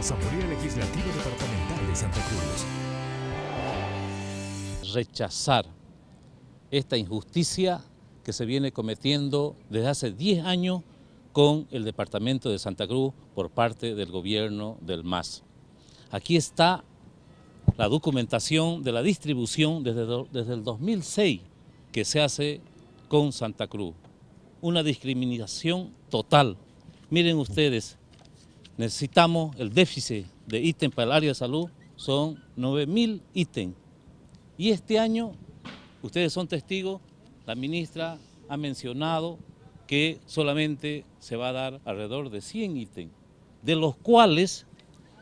Asamblea Legislativa Departamental de Santa Cruz. Rechazar esta injusticia que se viene cometiendo desde hace 10 años con el Departamento de Santa Cruz por parte del gobierno del MAS. Aquí está la documentación de la distribución desde, desde el 2006 que se hace con Santa Cruz. Una discriminación total. Miren ustedes, Necesitamos el déficit de ítem para el área de salud, son 9.000 ítems. Y este año, ustedes son testigos, la ministra ha mencionado que solamente se va a dar alrededor de 100 ítems, de los cuales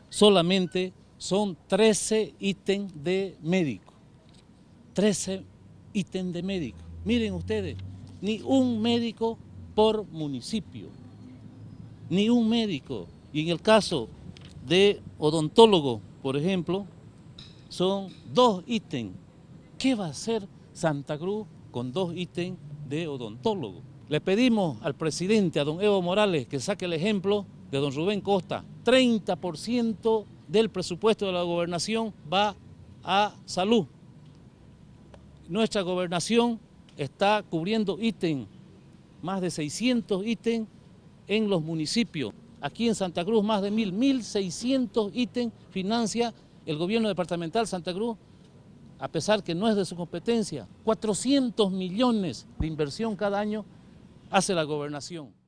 solamente son 13 ítems de médico. 13 ítems de médico. Miren ustedes, ni un médico por municipio, ni un médico. Y en el caso de odontólogo, por ejemplo, son dos ítems. ¿Qué va a hacer Santa Cruz con dos ítems de odontólogo? Le pedimos al presidente, a don Evo Morales, que saque el ejemplo de don Rubén Costa. 30% del presupuesto de la gobernación va a salud. Nuestra gobernación está cubriendo ítems, más de 600 ítems en los municipios. Aquí en Santa Cruz más de mil, 1.600 ítems financia el gobierno departamental Santa Cruz, a pesar que no es de su competencia. 400 millones de inversión cada año hace la gobernación.